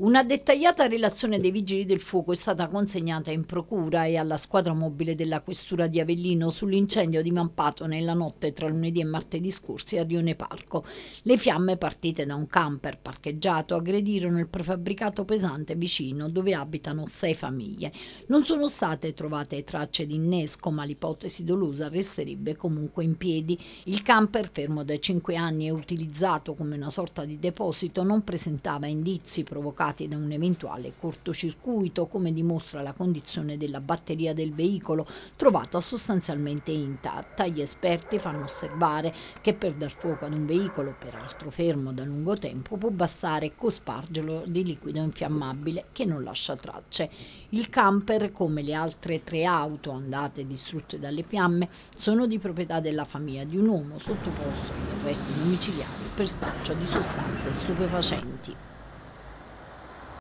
Una dettagliata relazione dei vigili del fuoco è stata consegnata in procura e alla squadra mobile della questura di Avellino sull'incendio dimampato nella notte tra lunedì e martedì scorsi a Dione Parco. Le fiamme partite da un camper parcheggiato aggredirono il prefabbricato pesante vicino dove abitano sei famiglie. Non sono state trovate tracce di innesco ma l'ipotesi dolosa resterebbe comunque in piedi. Il camper, fermo da cinque anni e utilizzato come una sorta di deposito, non presentava indizi provocati provocati da un eventuale cortocircuito, come dimostra la condizione della batteria del veicolo, trovata sostanzialmente intatta. Gli esperti fanno osservare che per dar fuoco ad un veicolo, peraltro fermo da lungo tempo, può bastare cospargerlo di liquido infiammabile che non lascia tracce. Il camper, come le altre tre auto andate distrutte dalle fiamme, sono di proprietà della famiglia di un uomo sottoposto agli arresti domiciliari per spaccio di sostanze stupefacenti.